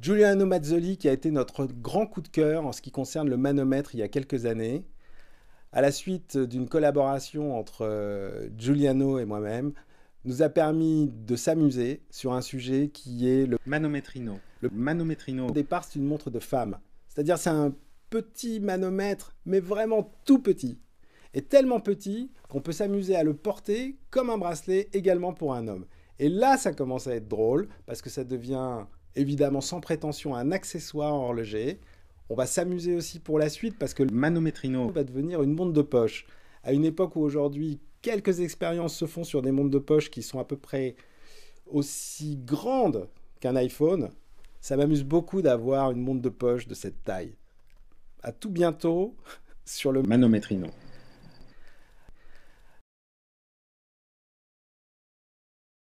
Giuliano Mazzoli qui a été notre grand coup de cœur en ce qui concerne le manomètre il y a quelques années. À la suite d'une collaboration entre euh, Giuliano et moi-même, nous a permis de s'amuser sur un sujet qui est le manométrino. Le manométrino. Au départ, c'est une montre de femme. C'est-à-dire, c'est un petit manomètre, mais vraiment tout petit. Et tellement petit qu'on peut s'amuser à le porter comme un bracelet également pour un homme. Et là, ça commence à être drôle parce que ça devient évidemment sans prétention, un accessoire horloger. On va s'amuser aussi pour la suite parce que le manométrino va devenir une montre de poche. À une époque où aujourd'hui, quelques expériences se font sur des montres de poche qui sont à peu près aussi grandes qu'un iPhone, ça m'amuse beaucoup d'avoir une montre de poche de cette taille. À tout bientôt sur le manométrino.